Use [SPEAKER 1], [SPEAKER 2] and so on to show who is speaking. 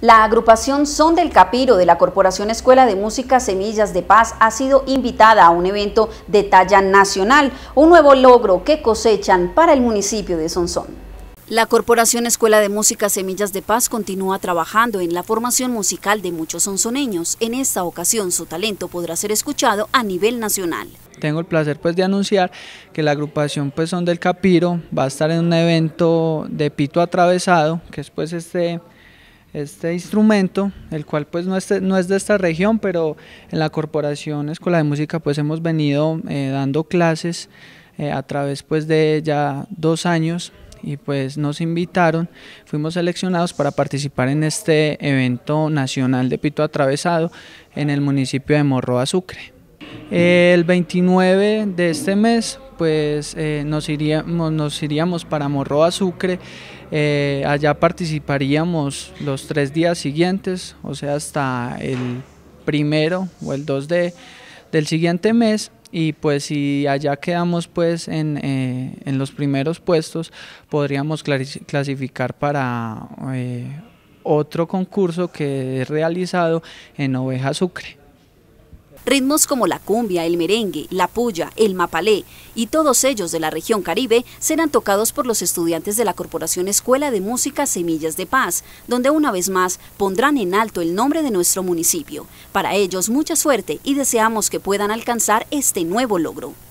[SPEAKER 1] La agrupación Son del Capiro de la Corporación Escuela de Música Semillas de Paz ha sido invitada a un evento de talla nacional, un nuevo logro que cosechan para el municipio de Sonsón. La Corporación Escuela de Música Semillas de Paz continúa trabajando en la formación musical de muchos sonzoneños. En esta ocasión su talento podrá ser escuchado a nivel nacional.
[SPEAKER 2] Tengo el placer pues de anunciar que la agrupación pues, Son del Capiro va a estar en un evento de pito atravesado, que es pues este este instrumento, el cual pues no es, no es de esta región, pero en la Corporación Escuela de Música pues hemos venido eh, dando clases eh, a través pues de ya dos años y pues nos invitaron, fuimos seleccionados para participar en este evento nacional de pito atravesado en el municipio de Morro Sucre el 29 de este mes, pues eh, nos, iríamos, nos iríamos para Morro Sucre. Eh, allá participaríamos los tres días siguientes, o sea, hasta el primero o el 2 de, del siguiente mes. Y pues si allá quedamos pues en, eh, en los primeros puestos, podríamos clasificar para otro concurso que es realizado en Oveja Sucre.
[SPEAKER 1] Ritmos como la cumbia, el merengue, la puya, el mapalé y todos ellos de la región Caribe serán tocados por los estudiantes de la Corporación Escuela de Música Semillas de Paz, donde una vez más pondrán en alto el nombre de nuestro municipio. Para ellos mucha suerte y deseamos que puedan alcanzar este nuevo logro.